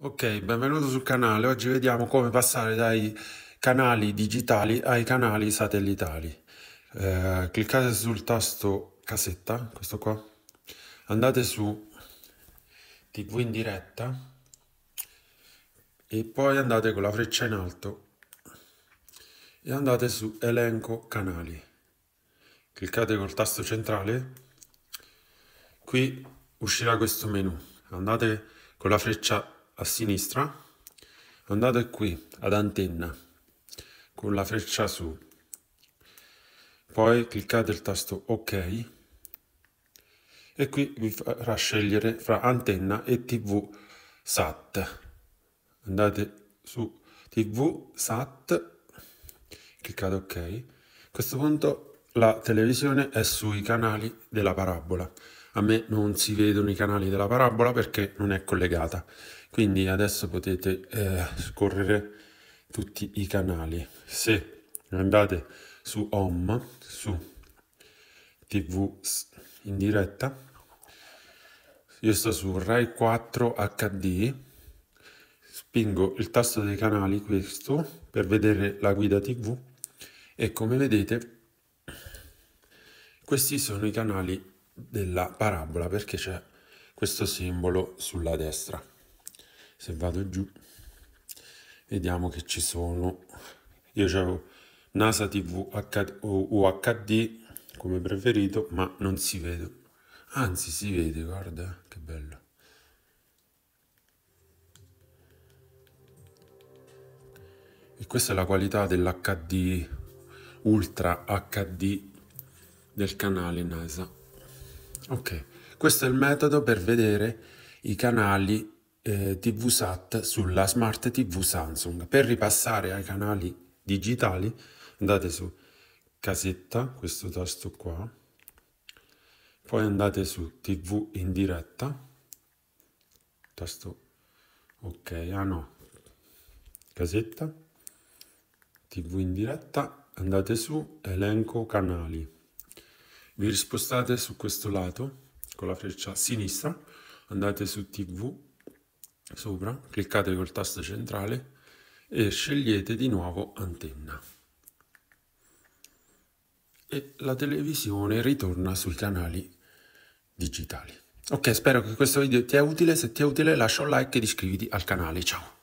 Ok, benvenuto sul canale. Oggi vediamo come passare dai canali digitali ai canali satellitari. Eh, cliccate sul tasto casetta, questo qua. Andate su TV in diretta e poi andate con la freccia in alto e andate su elenco canali. Cliccate col tasto centrale. Qui uscirà questo menu. Andate con la freccia a sinistra, andate qui ad antenna con la freccia su, poi cliccate il tasto ok e qui vi farà scegliere fra antenna e tv sat. Andate su tv sat, cliccate ok. A questo punto la televisione è sui canali della parabola a me non si vedono i canali della parabola perché non è collegata. Quindi adesso potete eh, scorrere tutti i canali. Se andate su home, su tv in diretta, io sto su Rai 4 HD, spingo il tasto dei canali, questo, per vedere la guida tv e come vedete questi sono i canali della parabola perché c'è questo simbolo sulla destra. Se vado giù, vediamo che ci sono. Io avevo NASA TV UHD come preferito, ma non si vede. Anzi, si vede, guarda che bello. E questa è la qualità dell'HD Ultra HD del canale NASA. Ok, questo è il metodo per vedere i canali eh, TV SAT sulla Smart TV Samsung. Per ripassare ai canali digitali andate su casetta, questo tasto qua, poi andate su TV in diretta, tasto ok, ah no, casetta, TV in diretta, andate su elenco canali vi rispostate su questo lato con la freccia sinistra, andate su TV, sopra, cliccate col tasto centrale e scegliete di nuovo antenna. E la televisione ritorna sui canali digitali. Ok, spero che questo video ti è utile, se ti è utile lascia un like e iscriviti al canale, ciao!